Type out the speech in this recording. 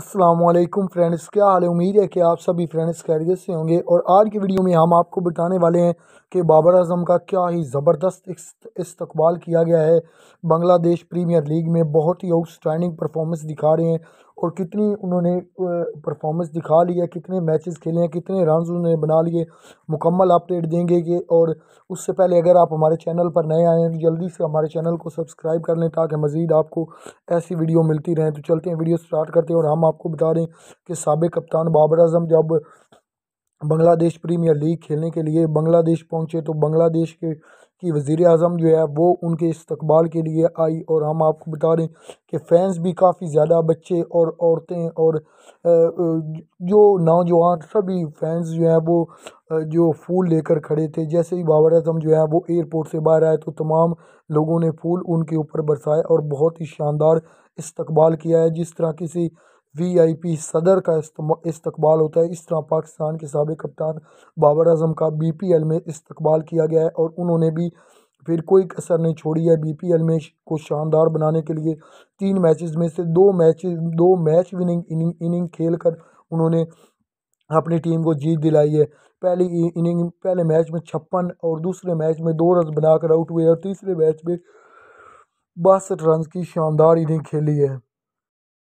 Aslam friends क्या हाल है उम्मीद है कि आप सभी फ्रेंड्स खैरियत से होंगे और आज की वीडियो में हम आपको बताने वाले हैं कि बाबर अजम का क्या ही ज़बरदस्त इस्तकबाल किया गया है बांग्लादेश प्रीमियर लीग में बहुत ही आउटस्टैंडिंग परफॉर्मेंस दिखा रहे हैं और कितनी उन्होंने परफॉर्मेंस दिखा ली है कितने मैचेस खेले हैं कितने रन उन्होंने बना लिए मुकम्मल अपडेट देंगे कि और उससे पहले अगर आप हमारे चैनल पर नए आए हैं तो जल्दी से हमारे चैनल को सब्सक्राइब कर लें ताकि मज़ीद आपको ऐसी वीडियो मिलती रहें तो चलते हैं वीडियो स्टार्ट करते हैं और हम आपको बता दें कि सबक कप्तान बाबर अजम जब बांग्लादेश प्रीमियर लीग खेलने के लिए बांग्लादेश पहुँचे तो बांग्लादेश के की वज़ी अजम जो है वो उनके इस्तबाल के लिए आई और हम आपको बता दें कि फैंस भी काफ़ी ज़्यादा बच्चे और औरतें और जो नौजवान सभी फैंस जो हैं वो जो फूल लेकर खड़े थे जैसे ही बाबर अजम जो है वो एयरपोर्ट से बाहर आए तो तमाम लोगों ने फूल उनके ऊपर बरसाए और बहुत ही शानदार इस्तबाल किया है जिस तरह किसी वीआईपी सदर का इस्तकबाल होता है इस तरह पाकिस्तान के सबक कप्तान बाबर अजम का बीपीएल में इस्तकबाल किया गया है और उन्होंने भी फिर कोई कसर नहीं छोड़ी है बीपीएल में को शानदार बनाने के लिए तीन मैचेस में से दो मैच दो मैच विनिंग इनिंग, इनिंग खेल कर उन्होंने अपनी टीम को जीत दिलाई है पहली इनिंग पहले मैच में छप्पन और दूसरे मैच में दो रन बनाकर आउट हुए और तीसरे मैच में बासठ रन की शानदार इनिंग खेली है